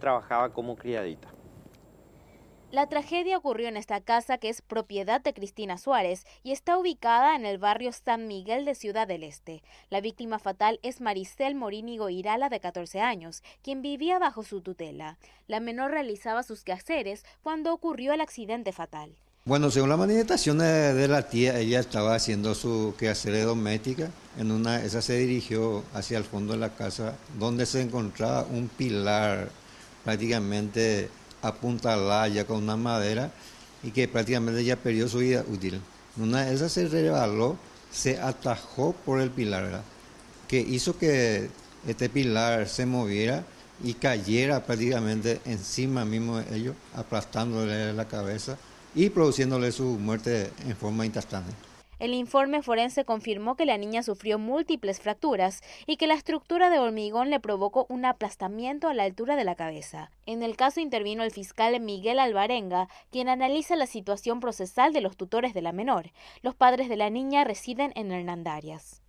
trabajaba como criadita. La tragedia ocurrió en esta casa que es propiedad de Cristina Suárez y está ubicada en el barrio San Miguel de Ciudad del Este. La víctima fatal es Maricel Morínigo Irala de 14 años, quien vivía bajo su tutela. La menor realizaba sus quehaceres cuando ocurrió el accidente fatal. Bueno, según la manifestaciones de la tía, ella estaba haciendo su quehacer doméstica. En una, esa se dirigió hacia el fondo de la casa, donde se encontraba un pilar prácticamente apuntalada ya con una madera y que prácticamente ella perdió su vida útil. Una de se revaló, se atajó por el pilar, que hizo que este pilar se moviera y cayera prácticamente encima mismo de ellos, aplastándole la cabeza y produciéndole su muerte en forma instantánea. El informe forense confirmó que la niña sufrió múltiples fracturas y que la estructura de hormigón le provocó un aplastamiento a la altura de la cabeza. En el caso intervino el fiscal Miguel Alvarenga, quien analiza la situación procesal de los tutores de la menor. Los padres de la niña residen en Hernandarias.